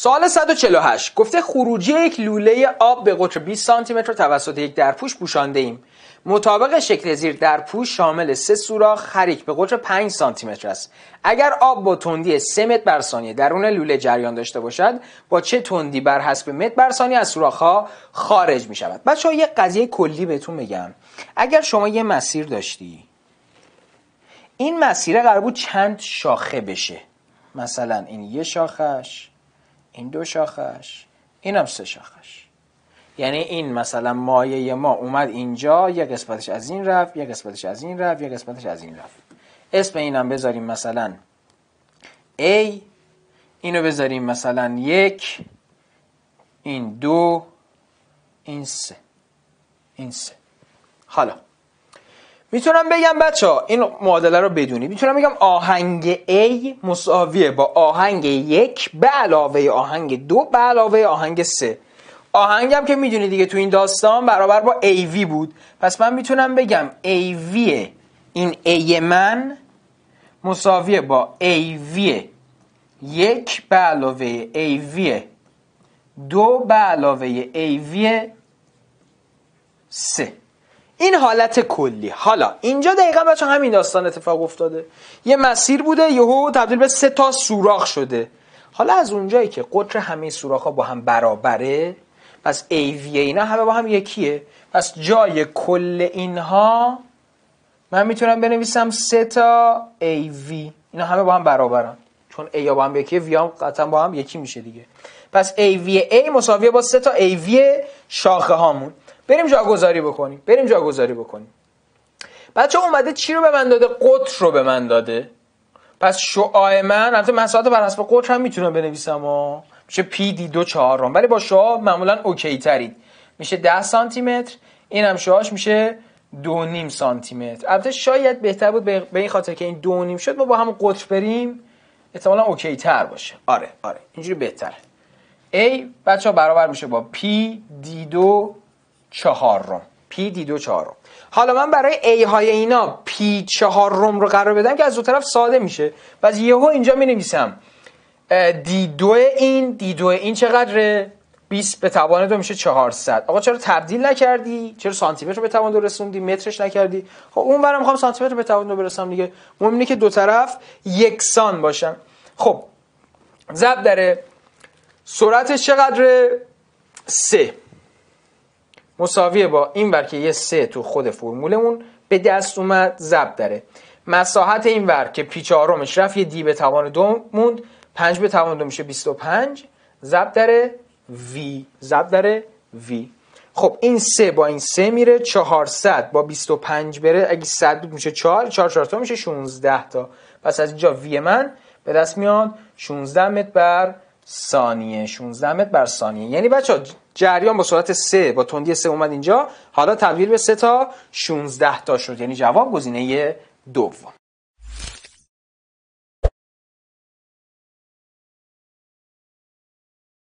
سوال 148 گفته خروجی یک لوله آب به قطر 20 سانتی متر توسط یک درپوش پوشانده ایم مطابق شکل زیر درپوش شامل سه سوراخ خریک به قطر 5 سانتی متر است اگر آب با تندی 3 متر بر ثانیه درون لوله جریان داشته باشد با چه تندی بر حسب متر بر ثانیه از ها خارج می شود بچه‌ها یه قضیه کلی بهتون بگم اگر شما یه مسیر داشتی این مسیر قرار بود چند شاخه بشه مثلا این یه شاخش این دو شاخش این هم سه شاخش یعنی این مثلا مایه ما اومد اینجا یک قسمتش از این رفت یک قسمتش از این رفت یه قسمتش از این رفت اسم هم بذاریم مثلا A اینو بذاریم مثلا یک این دو این سه این سه حالا میتونم بگم بچه ها این معادله رو بدونی میتونم بگم آهنگ A مساویه با آهنگ یک به علاوه آهنگ دو به علاوه آهنگ سه آهنگم که میدونی دیگه تو این داستان برابر با AV بود پس من میتونم بگم AV این A من مساویه با AV یک به علاوه AV دو به علاوه AV سه این حالت کلی حالا اینجا دقیقا بچه همین داستان اتفاق افتاده یه مسیر بوده یهو تبدیل به سه تا سوراخ شده حالا از اونجایی که قطر همه سوراخ ها با هم برابره پس ایوی اینا همه با هم یکیه پس جای کل اینها من میتونم بنویسم سه تا ایوی اینا همه با هم برابرن چون ای با هم یکیه وی هم قطعا با هم یکی میشه دیگه پس ایوی ای مساویه با سه تا ایوی شاخه هامون بریم جاگذاری بکنیم بریم جاگذاری بکنیم بچه اومده چی رو به من داده قطر رو به من داده پس شعاع من البته مساحت بر حسب قطر هم میتونم بنویسم و میشه پی دی دو چهارم ولی با شعاع معمولا اوکی ترید میشه 10 سانتی متر این هم شعاعش میشه دو نیم سانتی متر البته شاید بهتر بود به این خاطر که این دو نیم شد ما با هم قطر بریم احتمالا اوکی تر باشه آره آره اینجوری بهتره ای، بچه ها برابر میشه با P دی دو چهارم پی دی دو چهارم حالا من برای ای های اینا پی چهارم رو قرار بدم که از دو طرف ساده میشه پس یهو اینجا می نویسم دی دو این دی دو این چقدره 20 به توان دو میشه 400 آقا چرا تبدیل نکردی چرا سانتی متر به توان دو رسوندی مترش نکردی خب اون برم میخوام سانتی متر به توان دو برسم دیگه مهم اینه که دو طرف یکسان باشن خب ضرب داره سرعتش چقدره 3 مساویه با این ور که یه سه تو خود فرمولمون به دست اومد ضرب داره مساحت این ور که پی رفت یه دی به توان دو موند پنج به توان دو میشه 25 ضرب داره وی ضرب داره وی خب این سه با این سه میره 400 با 25 بره اگه 100 بود میشه 4 4 4 تا میشه 16 تا پس از اینجا وی من به دست میاد 16 متر بر ثانیه 16 متر بر ثانیه یعنی بچه جریان با سرعت 3 با تندی 3 اومد اینجا حالا تبدیل به 3 تا 16 تا شد یعنی جواب گزینه دوم